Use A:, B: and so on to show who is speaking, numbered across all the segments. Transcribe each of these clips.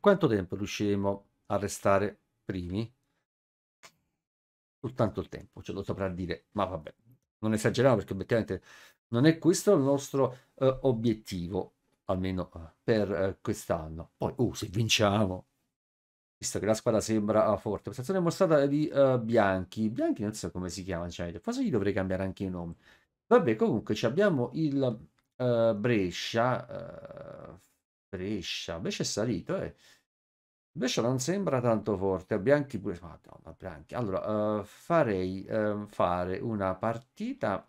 A: Quanto tempo riusciremo a restare primi? Soltanto il tempo ce lo saprà dire, ma vabbè, non esageriamo perché obiettivamente non è questo il nostro eh, obiettivo, almeno eh, per eh, quest'anno. Poi, oh, se vinciamo, visto che la squadra sembra eh, forte, prestazione mostrata di eh, Bianchi, Bianchi non so come si chiama, cioè, forse gli dovrei cambiare anche il nome. Vabbè, comunque abbiamo il eh, Brescia Brescia, invece è salito, eh. Brescia non sembra tanto forte, Bianchi pure, madonna, Bianchi. Allora, uh, farei uh, fare una partita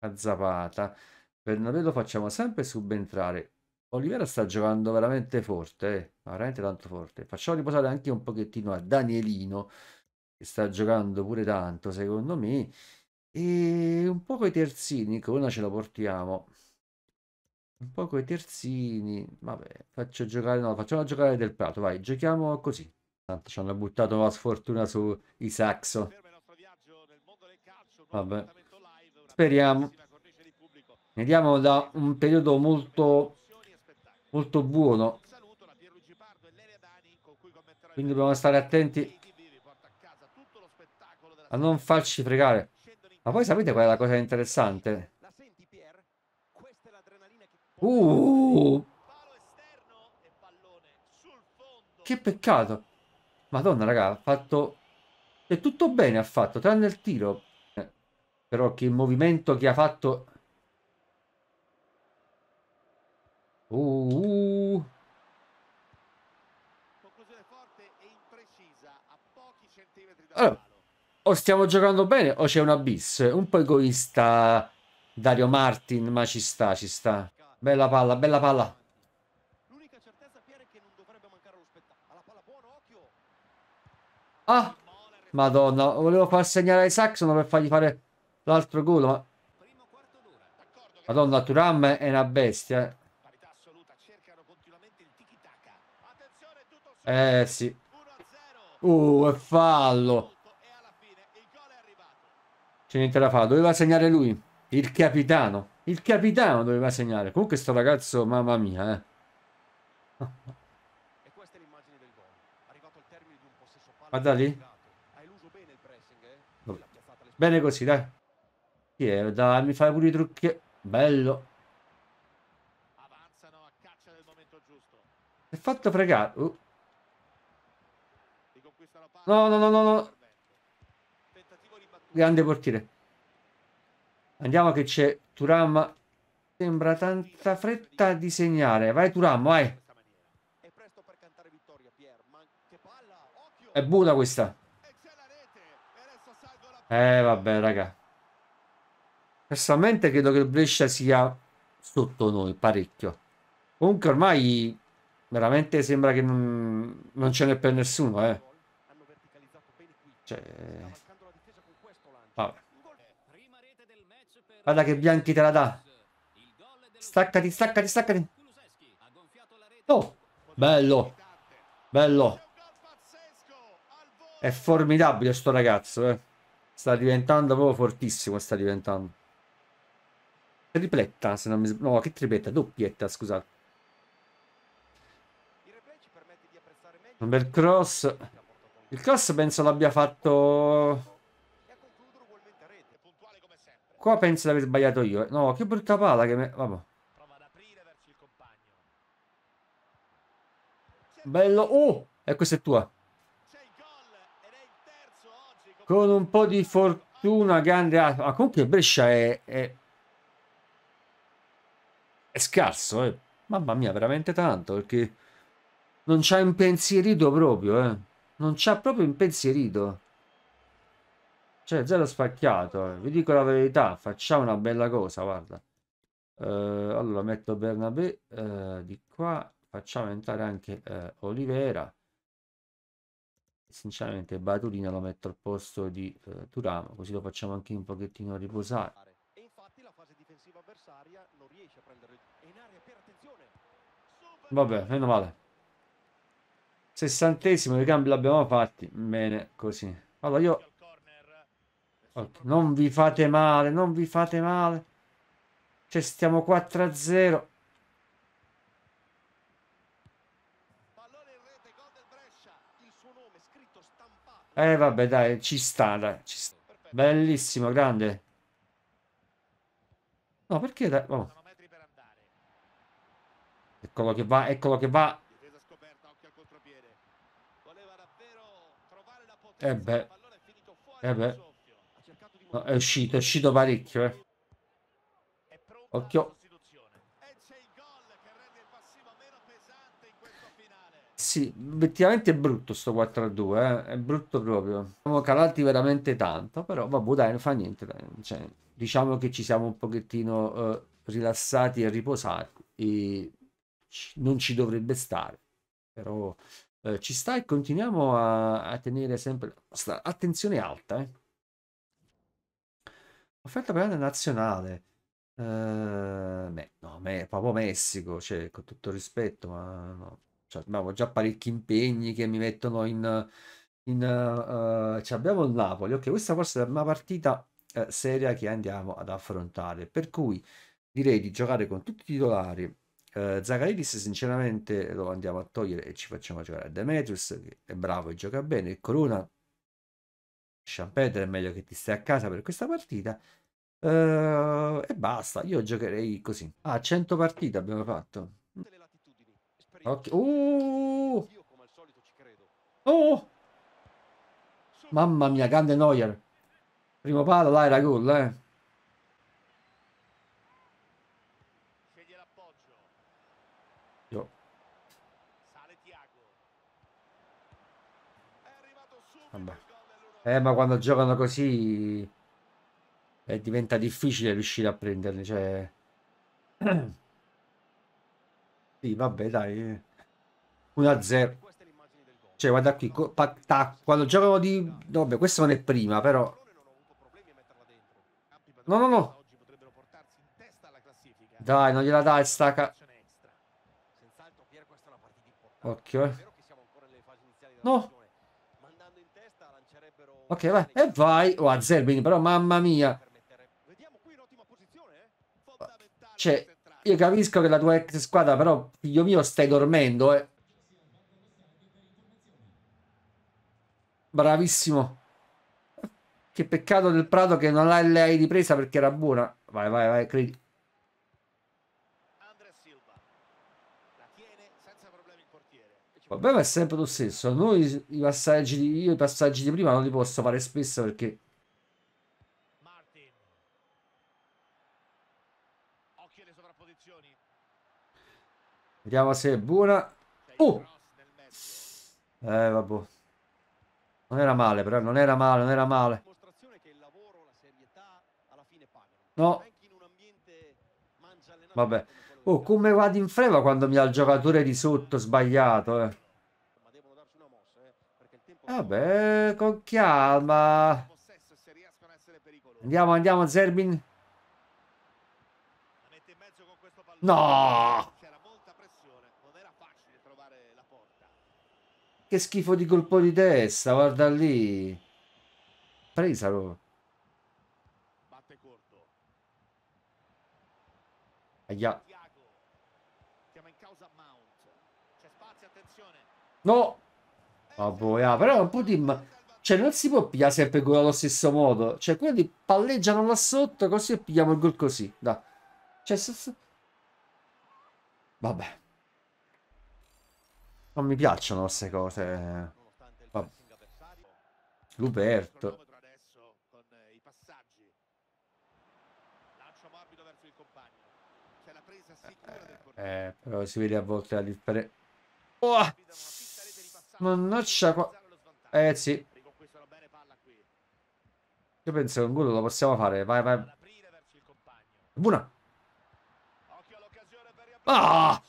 A: a Zapata, per noi lo facciamo sempre subentrare. Olivera sta giocando veramente forte, eh. veramente tanto forte. Facciamo riposare anche un pochettino a Danielino, che sta giocando pure tanto, secondo me. E un po' coi terzini, con una ce la portiamo. Un po' coi terzini. Vabbè, faccio giocare. No, facciamo giocare del Prato. Vai, giochiamo così. Tanto ci hanno buttato la sfortuna su Isaxo. Vabbè. Speriamo. Vediamo da un periodo molto, molto buono. Quindi dobbiamo stare attenti a non farci fregare. Ma poi sapete qual è la cosa interessante? Uh! Che peccato. Madonna, raga, ha fatto... E tutto bene ha fatto, tranne il tiro. Eh, però che movimento che ha fatto... Uh! uh. Allora, o stiamo giocando bene o c'è un abisso. Un po' egoista Dario Martin, ma ci sta, ci sta. Bella palla, bella palla. L'unica certezza Pierre è che non dovrebbe mancare lo spettacolo. Alla palla buona, occhio. Ah! Madonna, volevo far segnare ai Saxon per fargli fare l'altro gol, ma... Madonna, Turam è una bestia. Eh, eh sì. Uh, è fallo. C'è niente da fare, doveva segnare lui, il capitano. Il capitano doveva segnare. Comunque sto ragazzo, mamma mia, eh. Guarda lì. Bene eh? così, dai. Chi eh, è? Dai, mi fai pure i trucchi. Bello. avanzano a caccia momento giusto è fatto fregare. Uh. No, no, no, no, no. Grande portiere. Andiamo che c'è Turam sembra tanta fretta di segnare. Vai Turam, vai. È buona questa. Eh vabbè raga. Personalmente credo che il Brescia sia sotto noi parecchio. Comunque ormai veramente sembra che non, non ce n'è per nessuno. Eh. Cioè... Vabbè. Guarda che Bianchi te la dà. Staccati, staccati, staccati. Oh, bello. Bello. È formidabile sto ragazzo, eh. Sta diventando proprio fortissimo, sta diventando. Tripletta, se non mi No, che tripletta? Doppietta, scusate. Un bel cross. Il cross penso l'abbia fatto... Qua penso di aver sbagliato io. No, che brutta palla che me... Vabbè. Bello. Oh, e questa è tua. Con un po' di fortuna, grande... Ma comunque Brescia è... è... è scarso, eh. Mamma mia, veramente tanto, perché... Non c'ha impensierito proprio, eh. Non c'ha proprio impensierito. Cioè, zero spacchiato. Eh. Vi dico la verità, facciamo una bella cosa, guarda. Eh, allora, metto Bernabé eh, di qua. Facciamo entrare anche eh, Olivera. Sinceramente, Baturina lo metto al posto di eh, Turamo, così lo facciamo anche un pochettino riposare. Vabbè, meno male. Sessantesimo, i cambi l'abbiamo fatti. Bene, così. Allora io Oddio, non vi fate male, non vi fate male. Cioè, stiamo 4 0. Eh vabbè dai, ci sta, dai. Ci sta. Bellissimo, grande. No, perché dai? Oh. Eccolo che va, eccolo che va. eh beh. E eh beh. No, è uscito, è uscito parecchio, eh. Occhio. Sì, effettivamente è brutto sto 4-2, a eh. è brutto proprio. Siamo calati veramente tanto, però vabbè dai, non fa niente. Cioè, diciamo che ci siamo un pochettino eh, rilassati e riposati e non ci dovrebbe stare, però eh, ci sta e continuiamo a, a tenere sempre la attenzione alta. Eh. Offerta per la nazionale. Uh, beh, no, me, proprio Messico, cioè, con tutto rispetto, ma no. Cioè, abbiamo già parecchi impegni che mi mettono in... in uh, cioè, abbiamo il Napoli, ok, questa forse è una partita uh, seria che andiamo ad affrontare, per cui direi di giocare con tutti i titolari. Uh, eh, Zagaridis sinceramente lo andiamo a togliere e ci facciamo giocare a Demetrius, che è bravo e gioca bene, il Corona lascia è meglio che ti stai a casa per questa partita. Uh, e basta, io giocherei così. Ah, 100 partite abbiamo fatto. Ok. Uh! Oh! Mamma mia, grande Neuer. Primo palo, là era gol, eh. Eh, ma quando giocano così eh, diventa difficile riuscire a prenderli. Cioè... sì, vabbè, dai. 1-0. Eh. Cioè, guarda qui, quando giocano di... Vabbè, questo non è prima, però... No, no, no. Dai, non gliela dai, stacca. Occhio, eh. No. Ok, vai. E vai. Oh, a Zerbin, però, mamma mia. Cioè, io capisco che la tua ex squadra, però, figlio mio, stai dormendo, eh. Bravissimo. Che peccato del Prato che non l'hai ripresa perché era buona. Vai, vai, vai, credi. Vabbè, ma è sempre lo stesso. Noi i passaggi di, io i passaggi di prima non li posso fare spesso perché... Martin. Occhio alle sovrapposizioni. Vediamo se è buona. Oh! Eh, vabbè. Non era male, però. Non era male, non era male. No. Vabbè. Oh, come vado in freva quando mi ha il giocatore di sotto sbagliato, eh. Vabbè, con calma. Andiamo, andiamo, Zerbin. No! Che schifo di colpo di testa, guarda lì. Presalo. Batte corto. Aia. No! Vabbè, ah, però Putin, po' Cioè, non si può pigliare sempre gol allo stesso modo. Cioè, quindi palleggiano là sotto così e pigliamo il gol così. Da. Cioè, so... Vabbè. Non mi piacciono queste cose. Vabbè. Luberto. Eh, eh, però si vede a volte la differenza. Oh! Mannaggia qua. Eh sì. Io penso che un gol lo possiamo fare. Vai, vai. Buona. Ah!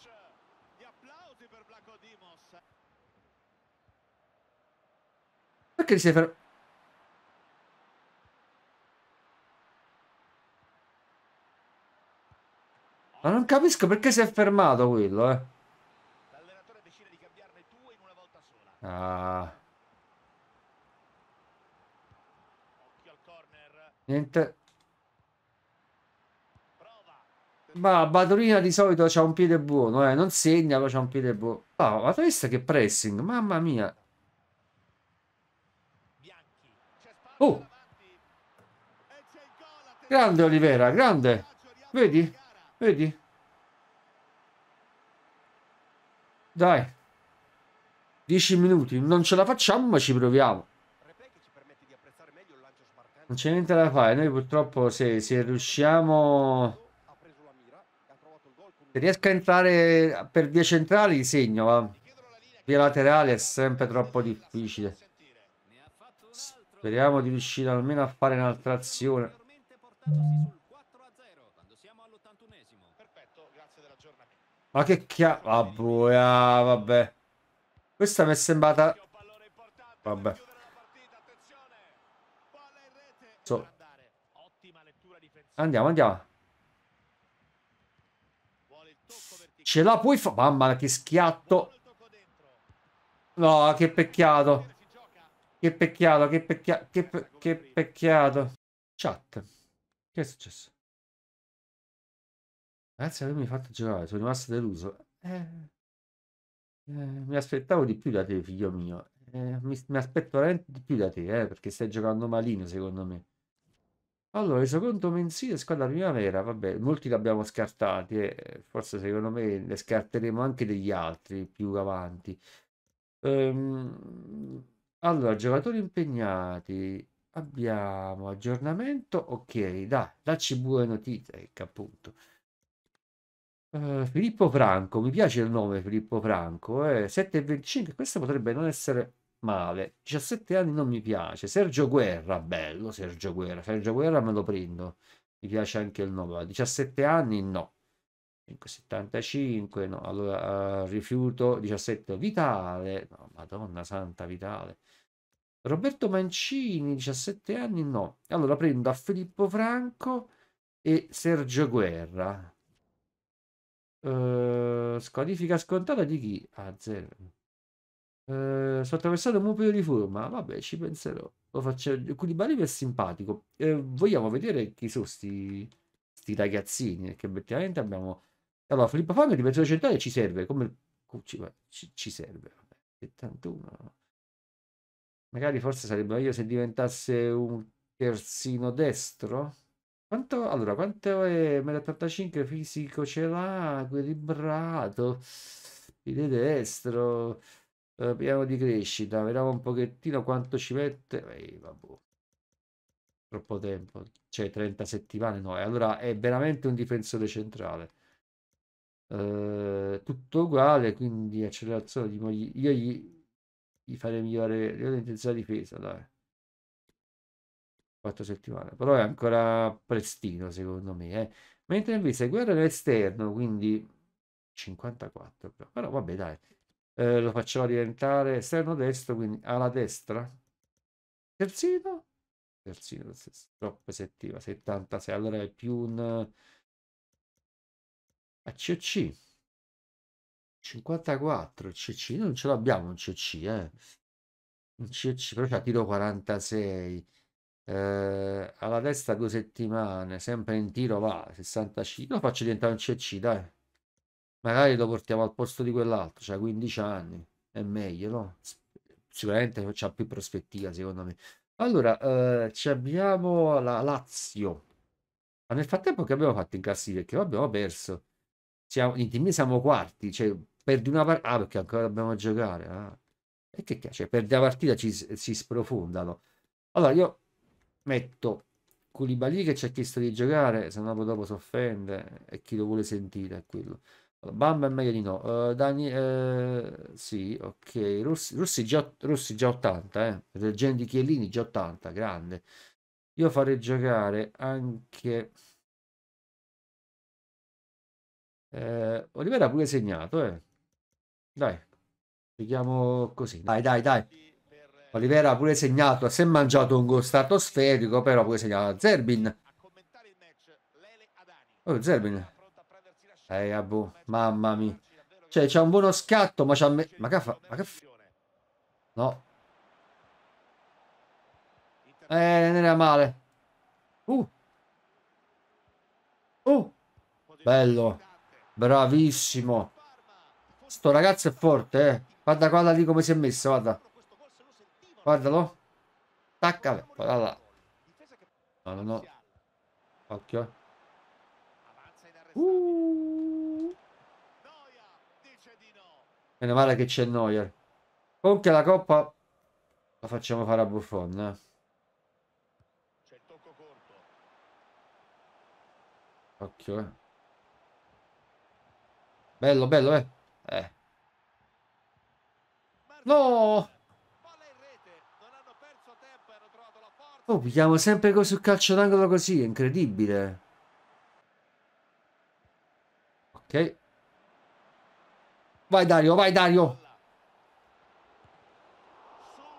A: Perché si è fermato? Ma non capisco perché si è fermato quello, eh. Ah. Niente. Ma Badolina di solito c'ha un piede buono, eh. Non segna, ma c'ha un piede buono. Oh, ma tu che pressing? Mamma mia. Oh! Grande Olivera, grande. Vedi? Vedi? Dai. 10 minuti, non ce la facciamo ma ci proviamo. Non c'è niente da fare, noi purtroppo se, se riusciamo... Se riesco a entrare per vie centrali segno, ma via laterale è sempre troppo difficile. Speriamo di riuscire almeno a fare un'altra azione. Ma che chiave Ah, boia, vabbè. Questa mi è sembrata... Vabbè. So. Andiamo, andiamo. Ce la puoi fare? Mamma che schiatto. No, che peccato. Che peccato, che peccato, che, pe che peccato. Chat. Che è successo? Ragazzi, a avermi fatto giocare, sono rimasto deluso. Eh... Eh, mi aspettavo di più da te, figlio mio. Eh, mi, mi aspetto veramente di più da te, eh, perché stai giocando malino, secondo me. Allora, secondo mensile, squadra primavera, vabbè, molti li abbiamo scartati, eh, forse secondo me ne scarteremo anche degli altri più avanti. Ehm, allora, giocatori impegnati, abbiamo aggiornamento, ok, dai, dacci buone notizie, che ecco, appunto. Eh, Filippo Franco, mi piace il nome Filippo Franco, eh, 7,25, questo potrebbe non essere male, 17 anni non mi piace, Sergio Guerra, bello Sergio Guerra, Sergio Guerra me lo prendo, mi piace anche il nome, 17 anni no, 5,75 no, allora eh, rifiuto, 17 Vitale, no, madonna santa Vitale, Roberto Mancini, 17 anni no, allora prendo a Filippo Franco e Sergio Guerra, Ehm, squadifica scontata di chi? Ah, zero. Uh, sto attraversando un periodo di forma. Vabbè, ci penserò. Lo faccio. Culibali è simpatico. Uh, vogliamo vedere chi sono sti, sti ragazzini. Perché effettivamente abbiamo. Allora, Filippo Fanno di Mezzo Centrale ci serve. Come ci, ci serve? 71. Magari forse sarebbe meglio se diventasse un terzino destro. Quanto, allora, quanto è 1,85 fisico ce l'ha, equilibrato, piede destro, eh, piano di crescita, vediamo un pochettino quanto ci mette, eh, vabbè, troppo tempo, cioè 30 settimane, no, e allora è veramente un difensore centrale. Eh, tutto uguale, quindi accelerazione, io gli, gli farei migliorare l'intensità difesa, dai quattro settimane, però è ancora prestino secondo me. Eh. Mentre invece guerra all'esterno, quindi 54, però, però vabbè dai, eh, lo facciamo diventare esterno destro, quindi alla destra, terzino, terzino, troppe settimane, 76, allora è più un a COC. 54 CC, non ce l'abbiamo un CC, eh. Un CC, però c'ha tiro 46 eh, alla testa due settimane, sempre in tiro va, 65, lo faccio diventare un CC, dai. Magari lo portiamo al posto di quell'altro, cioè 15 anni, è meglio, no? Sicuramente c'ha più prospettiva, secondo me. Allora, eh, ci abbiamo la Lazio. Ma nel frattempo che abbiamo fatto in classifica? Che abbiamo perso. Siamo, in team siamo quarti, cioè perdi una partita... Ah, perché ancora dobbiamo giocare. Ah. E che cazzo, cioè, perdi la partita ci, si sprofondano. Allora, io metto Koulibaly che ci ha chiesto di giocare, se no dopo si offende e chi lo vuole sentire è quello. Bamba è meglio di no. Uh, Dani, uh, sì, ok. Rossi, Rossi, già, Rossi già 80, eh. Reggendo Chiellini già 80, grande. Io farei giocare anche... Eh, Olivera ha pure segnato, eh. Dai, vediamo così. Dai, dai, dai. Olivera ha pure segnato, si è mangiato un gol stratosferico, però pure segnava Zerbin. Oh, Zerbin. Eh, abu, mamma mia. Cioè, c'ha un buono scatto, ma c'ha... Me... Ma che fa? Ma che fa? No. Eh, non era male. Uh. Uh. Bello. Bravissimo. Sto ragazzo è forte, eh. Guarda, guarda lì come si è messo, guarda. Guardalo. Tacca. Palla là. No, no, no. Occhio. Uh. Meno male che c'è Neuer. Comunque la coppa la facciamo fare a Buffon. Eh. Occhio, eh. Bello, bello, eh. eh. No! Oh, pigliamo sempre così il calcio d'angolo così, è incredibile. Ok. Vai Dario, vai Dario.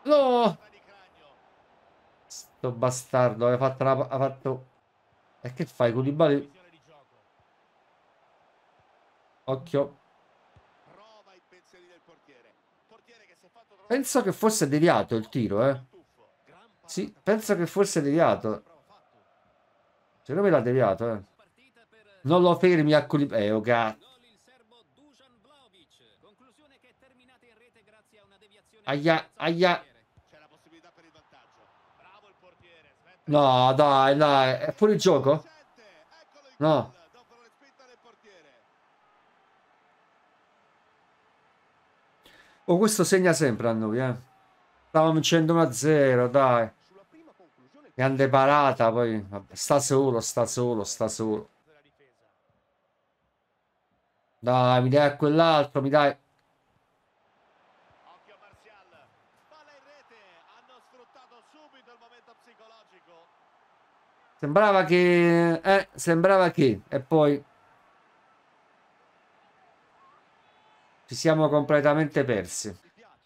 A: No! Sto bastardo, ha fatto, una, ha fatto... E che fai con i bali? Occhio. Penso che fosse deviato il tiro, eh. Sì, penso che fosse deviato. Secondo me l'ha deviato, eh. Non lo fermi a culi... Eh, oh cazzo. Aia, aia. No, dai, dai. È fuori gioco? No. Oh, questo segna sempre a noi, eh. Stavamo vincendo 1-0, dai. Grande parata, poi sta solo, sta solo, sta solo. Dai, mi dai a quell'altro, mi dai... Sembrava che... Eh, sembrava che... E poi... Ci siamo completamente persi.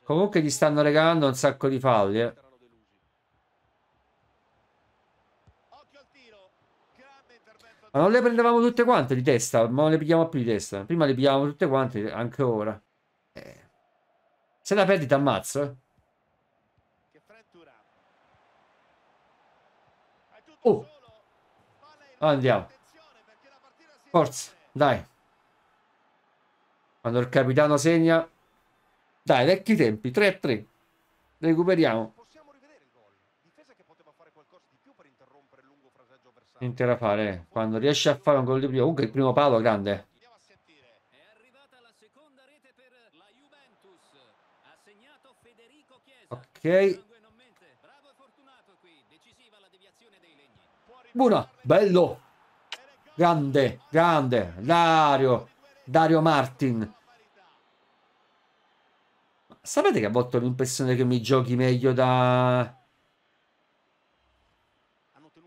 A: Comunque gli stanno regalando un sacco di falli, eh. Ma non le prendevamo tutte quante di testa, ma non le pigliamo più di testa. Prima le pigliavamo tutte quante, anche ora. Eh. Se la perdi ti ammazzo, eh. Oh! Andiamo. Forza, dai. Quando il capitano segna... Dai, vecchi tempi, 3 3. Recuperiamo. niente da fare quando riesce a fare un gol di prima comunque il primo palo grande ok buona bello grande grande Dario Dario Martin sapete che a volte ho l'impressione che mi giochi meglio da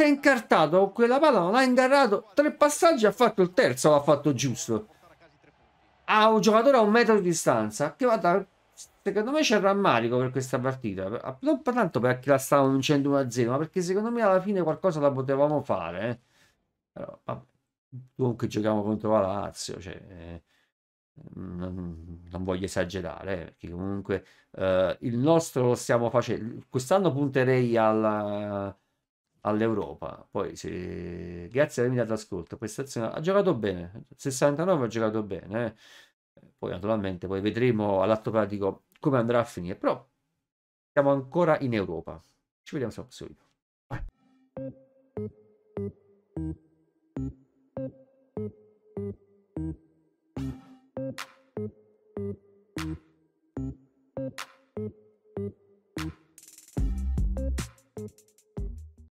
A: si è incartato con quella palla, non ha ingarrato tre passaggi, ha fatto il terzo, l'ha fatto giusto. Ha un giocatore a un metro di distanza, che vada, secondo me c'è rammarico per questa partita, non tanto perché la stavamo vincendo 1-0, ma perché secondo me alla fine qualcosa la potevamo fare. Eh. Però, comunque giochiamo contro la Lazio, cioè, eh, non, non, voglio esagerare, eh, perché comunque eh, il nostro lo stiamo facendo, quest'anno punterei alla all'Europa. Poi, se... grazie avermi dato ascolto, questa azione ha giocato bene. 69 ha giocato bene. Eh. Poi, naturalmente, poi vedremo all'atto pratico come andrà a finire. Però siamo ancora in Europa. Ci vediamo subito.